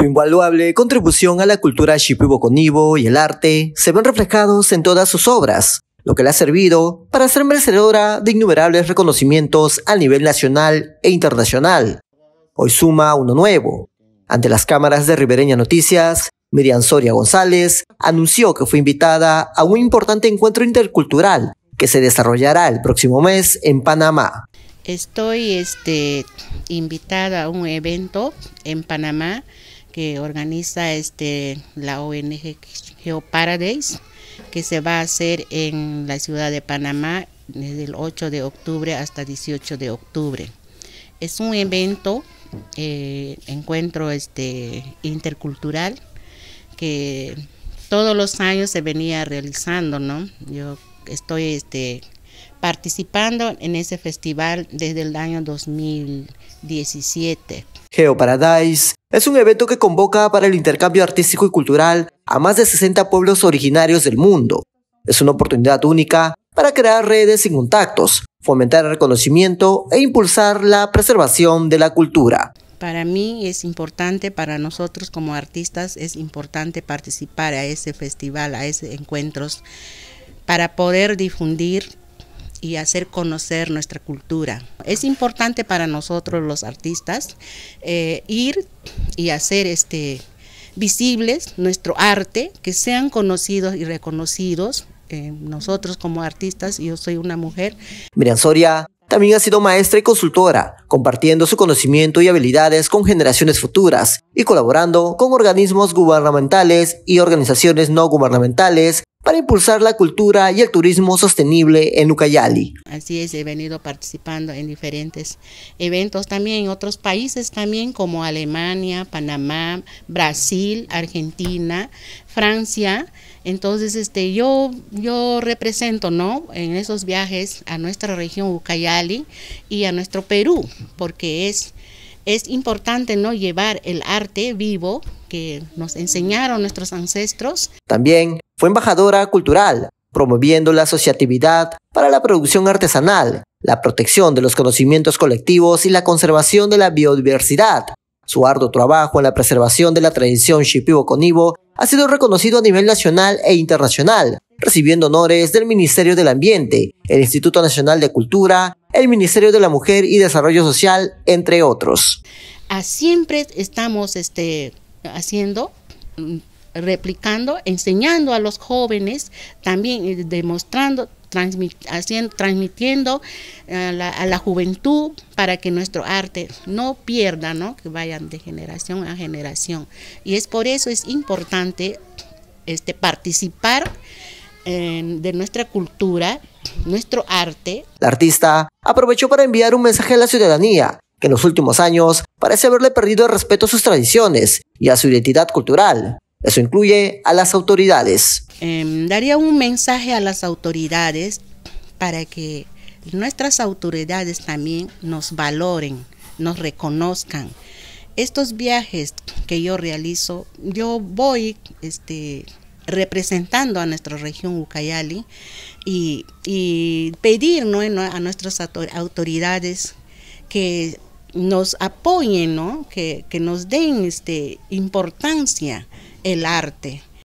Su invaluable contribución a la cultura shipibo Ivo y el arte se ven reflejados en todas sus obras, lo que le ha servido para ser merecedora de innumerables reconocimientos a nivel nacional e internacional. Hoy suma uno nuevo. Ante las cámaras de Ribereña Noticias, Miriam Soria González anunció que fue invitada a un importante encuentro intercultural que se desarrollará el próximo mes en Panamá. Estoy este, invitada a un evento en Panamá que organiza este, la ONG Geoparadise, que se va a hacer en la ciudad de Panamá desde el 8 de octubre hasta 18 de octubre. Es un evento, eh, encuentro este, intercultural, que todos los años se venía realizando, ¿no? Yo estoy este, participando en ese festival desde el año 2017. Geo Paradise es un evento que convoca para el intercambio artístico y cultural a más de 60 pueblos originarios del mundo. Es una oportunidad única para crear redes y contactos, fomentar el reconocimiento e impulsar la preservación de la cultura. Para mí es importante, para nosotros como artistas es importante participar a ese festival, a esos encuentros, para poder difundir, y hacer conocer nuestra cultura. Es importante para nosotros los artistas eh, ir y hacer este visibles nuestro arte, que sean conocidos y reconocidos. Eh, nosotros como artistas, yo soy una mujer. Miriam Soria también ha sido maestra y consultora, compartiendo su conocimiento y habilidades con generaciones futuras y colaborando con organismos gubernamentales y organizaciones no gubernamentales para impulsar la cultura y el turismo sostenible en Ucayali. Así es, he venido participando en diferentes eventos también en otros países también como Alemania, Panamá, Brasil, Argentina, Francia. Entonces, este, yo, yo represento, ¿no? En esos viajes a nuestra región Ucayali y a nuestro Perú, porque es es importante no llevar el arte vivo que nos enseñaron nuestros ancestros. También fue embajadora cultural, promoviendo la asociatividad para la producción artesanal, la protección de los conocimientos colectivos y la conservación de la biodiversidad. Su arduo trabajo en la preservación de la tradición shipibo-conibo ha sido reconocido a nivel nacional e internacional, recibiendo honores del Ministerio del Ambiente, el Instituto Nacional de Cultura el Ministerio de la Mujer y Desarrollo Social, entre otros. Ah, siempre estamos este, haciendo mm, replicando, enseñando a los jóvenes, también eh, demostrando, haciendo, transmitiendo a la, juventud para que nuestro arte no pierda, ¿no? que vayan de generación a generación. Y es por eso es importante este, participar de nuestra cultura, nuestro arte. La artista aprovechó para enviar un mensaje a la ciudadanía, que en los últimos años parece haberle perdido el respeto a sus tradiciones y a su identidad cultural. Eso incluye a las autoridades. Em, daría un mensaje a las autoridades para que nuestras autoridades también nos valoren, nos reconozcan. Estos viajes que yo realizo, yo voy este, representando a nuestra región Ucayali y, y pedir ¿no? a nuestras autoridades que nos apoyen, ¿no? que, que nos den este, importancia el arte